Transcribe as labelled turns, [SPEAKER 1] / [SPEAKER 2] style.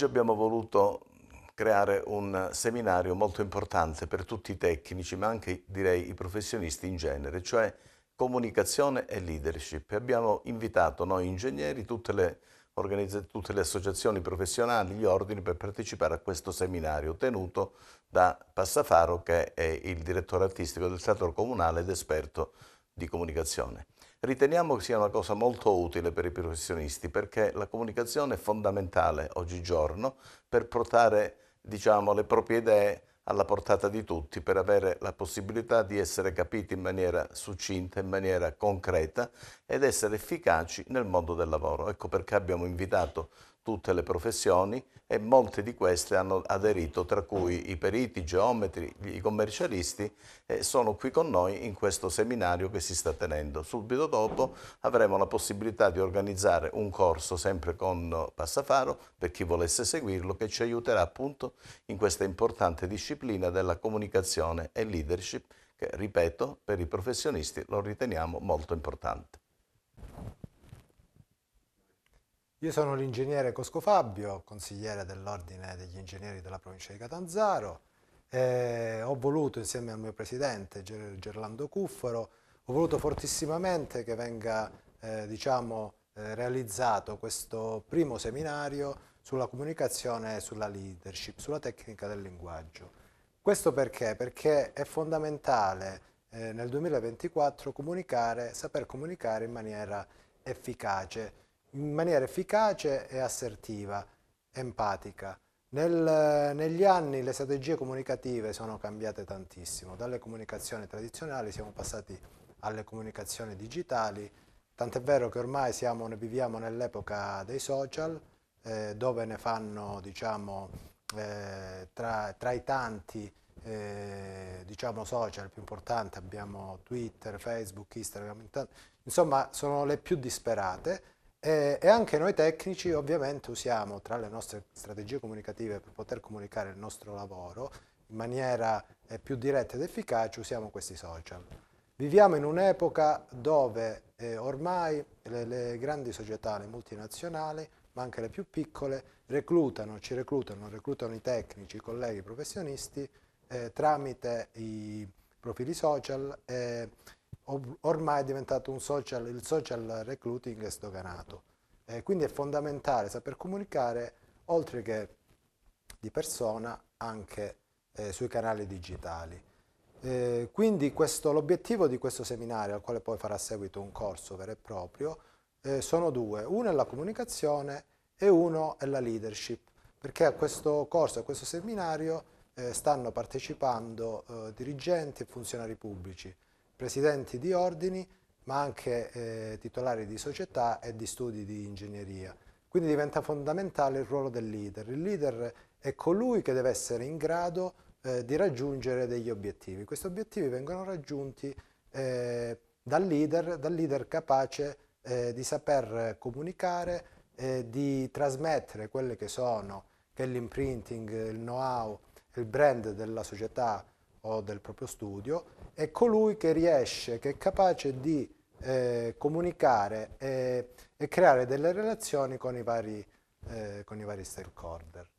[SPEAKER 1] Oggi abbiamo voluto creare un seminario molto importante per tutti i tecnici, ma anche direi i professionisti in genere, cioè comunicazione e leadership. Abbiamo invitato noi ingegneri, tutte le, tutte le associazioni professionali, gli ordini per partecipare a questo seminario tenuto da Passafaro che è il direttore artistico del Teatro Comunale ed esperto di comunicazione. Riteniamo che sia una cosa molto utile per i professionisti perché la comunicazione è fondamentale oggigiorno per portare diciamo, le proprie idee alla portata di tutti per avere la possibilità di essere capiti in maniera succinta, in maniera concreta ed essere efficaci nel mondo del lavoro. Ecco perché abbiamo invitato tutte le professioni e molte di queste hanno aderito, tra cui i periti, i geometri, i commercialisti e sono qui con noi in questo seminario che si sta tenendo. Subito dopo avremo la possibilità di organizzare un corso sempre con Passafaro per chi volesse seguirlo che ci aiuterà appunto in questa importante disciplina della comunicazione e leadership che, ripeto, per i professionisti lo riteniamo molto importante.
[SPEAKER 2] Io sono l'ingegnere Cosco Fabio, consigliere dell'Ordine degli Ingegneri della provincia di Catanzaro. Eh, ho voluto insieme al mio presidente Ger Gerlando Cuffaro, ho voluto fortissimamente che venga eh, diciamo, eh, realizzato questo primo seminario sulla comunicazione e sulla leadership, sulla tecnica del linguaggio. Questo perché? Perché è fondamentale eh, nel 2024 comunicare, saper comunicare in maniera efficace in maniera efficace e assertiva, empatica. Nel, negli anni le strategie comunicative sono cambiate tantissimo, dalle comunicazioni tradizionali siamo passati alle comunicazioni digitali, tant'è vero che ormai siamo, viviamo nell'epoca dei social, eh, dove ne fanno diciamo, eh, tra, tra, i tanti eh, diciamo social più importanti abbiamo Twitter, Facebook, Instagram, insomma sono le più disperate e, e, anche noi tecnici ovviamente usiamo tra le nostre strategie comunicative per poter comunicare il nostro lavoro in maniera eh, più diretta ed efficace, usiamo questi social. Viviamo in un'epoca dove eh, ormai le, le, grandi società, le multinazionali, ma anche le più piccole, reclutano, ci reclutano, reclutano i tecnici, i colleghi, i professionisti eh, tramite i profili social eh, ormai è diventato un social, il social recruiting è sdoganato. Eh, quindi è fondamentale saper comunicare oltre che di persona anche eh, sui canali digitali. Eh, quindi l'obiettivo di questo seminario, al quale poi farà seguito un corso vero e proprio, eh, sono due. Uno è la comunicazione e uno è la leadership, perché a questo corso, a questo seminario eh, stanno partecipando eh, dirigenti e funzionari pubblici presidenti di ordini, ma anche eh, titolari di società e di studi di ingegneria. Quindi diventa fondamentale il ruolo del leader. Il leader è colui che deve essere in grado eh, di raggiungere degli obiettivi. Questi obiettivi vengono raggiunti eh, dal, leader, dal leader capace eh, di saper comunicare, eh, di trasmettere quelle che sono che è l'imprinting, il know-how, il brand della società o del proprio studio, è colui che riesce, che è capace di eh, comunicare e, e, creare delle relazioni con i vari, eh, con i vari stakeholder.